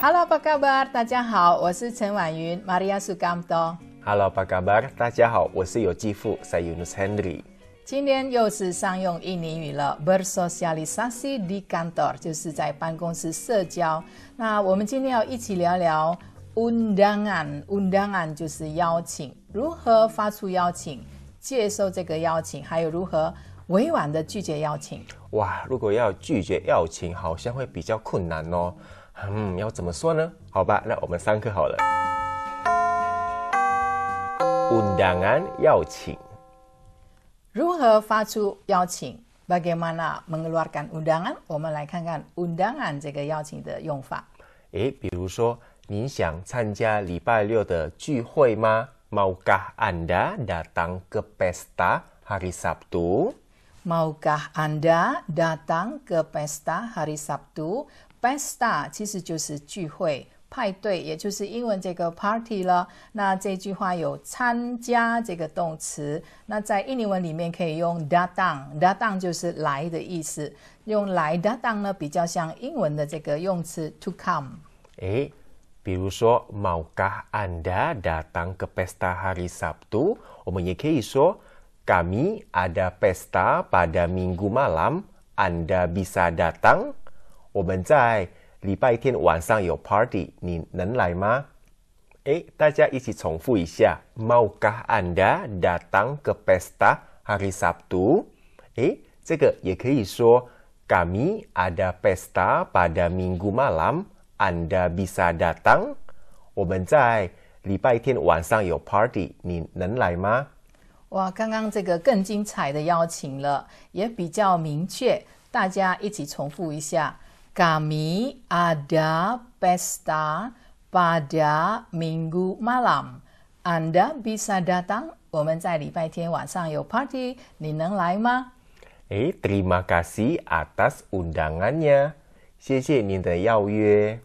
Hello, Pakabar，大家好，我是陈婉云，Maria s u g a m t o Hello, Pakabar，大家好，我是有继父 s a y y i u s Henry。今天又是上用印尼语了 b e r s o s i a l i s a s i di Kantor，就是在办公室社交。那我们今天要一起聊聊 Undangan，Undangan 就是邀请，如何发出邀请，接受这个邀请，还有如何委婉的拒绝邀请。哇，如果要拒绝邀请，好像会比较困难哦。嗯，要怎么说呢？好吧，那我们上课好了。Undangan 邀请，如何发出邀请？Bagaimana mengeluarkan undangan？我们来看看 undangan 这个邀请的用法。诶，比如说，你想参加礼拜六的聚会吗？Maukah anda datang ke pesta hari Sabtu？Maukah anda datang ke pesta hari Sabtu？Best star 其实就是聚会派对，也就是英文这个 party 了。那这句话有参加这个动词，那在印尼文里面可以用 datang，datang 就是来的意思，用来 datang 呢比较像英文的这个用词 to come。哎，比如说，maukah anda datang ke pesta hari Sabtu？我们也可以说，kami ada pesta pada Minggu malam，anda bisa datang。我们在礼拜天晚上有 party，你能来吗？哎，大家一起重复一下，Maukah anda datang ke pesta hari Sabtu？哎，这个也可以说，Kami ada pesta pada Minggu malam，anda bisa datang。我们在礼拜天晚上有 party，你能来吗？哇，刚刚这个更精彩的邀请了，也比较明确，大家一起重复一下。Kami ada pesta pada minggu malam. Anda bisa datang. 我们在礼拜天晚上有 eh, terima kasih atas undangannya. undangannya，谢谢您的邀约。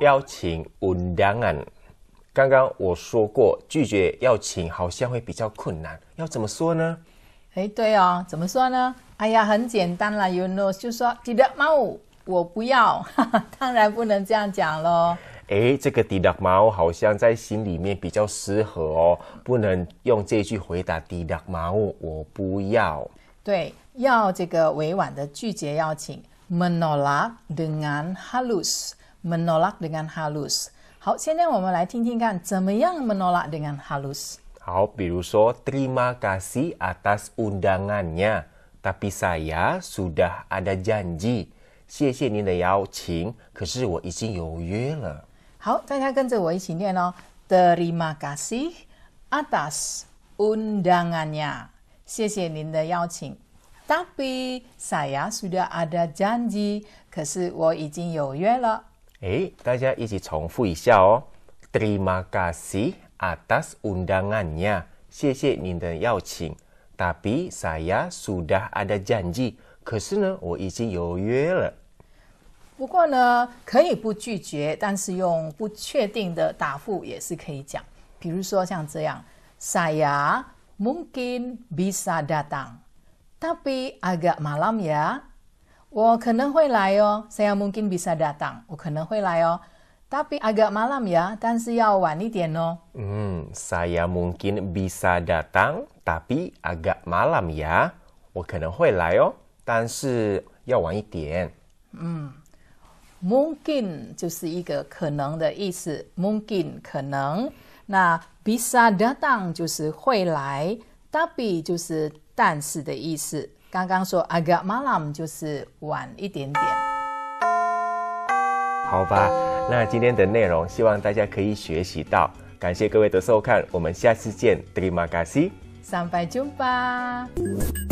邀请 undangan，刚刚我说过，拒绝邀请好像会比较困难，要怎么说呢？哎，对哦，怎么说呢？哎呀，很简单啦 y o u know，就说 “diak mau”，我不要。当然不能这样讲喽。哎，这个 “diak mau” 好像在心里面比较适合哦，不能用这句回答 “diak mau”，我不要。对，要这个委婉的拒绝邀请。Menolak dengan halus，menolak dengan halus。好，现在我们来听听看，怎么样 menolak dengan halus？好，比如说 terima kasih atas undangannya，tapi saya sudah ada janji。谢谢您的邀请，可是我已经有约了。好，大家跟着我一起念哦。Terima oh, kasih atas undangannya，谢谢您的邀请。Tapi saya sudah ada janji，可是我已经有约了。诶，大家一起重复一下哦。Terima eh, kasih atas undangannya. Xie Tapi saya sudah ada janji. 可是呢，我已经有约了。不过呢，可以不拒绝，但是用不确定的答复也是可以讲。比如说像这样，saya mungkin bisa datang, tapi agak malam ya。我可能会来哦，saya mungkin bisa datang，我可能会来哦。tapi agak malam ya，但是要晚一点哦。嗯，saya mungkin bisa datang，tapi agak malam ya。我可能会来哦，但是要晚一点。嗯，mungkin 就是一个可能的意思，mungkin 可能。那 bisa datang 就是会来，tapi 就是但是的意思。刚刚说 agak malam 就是晚一点点。好吧，那今天的内容希望大家可以学习到，感谢各位的收看，我们下次见，t e r i m a 得利玛咖西，sampai jumpa。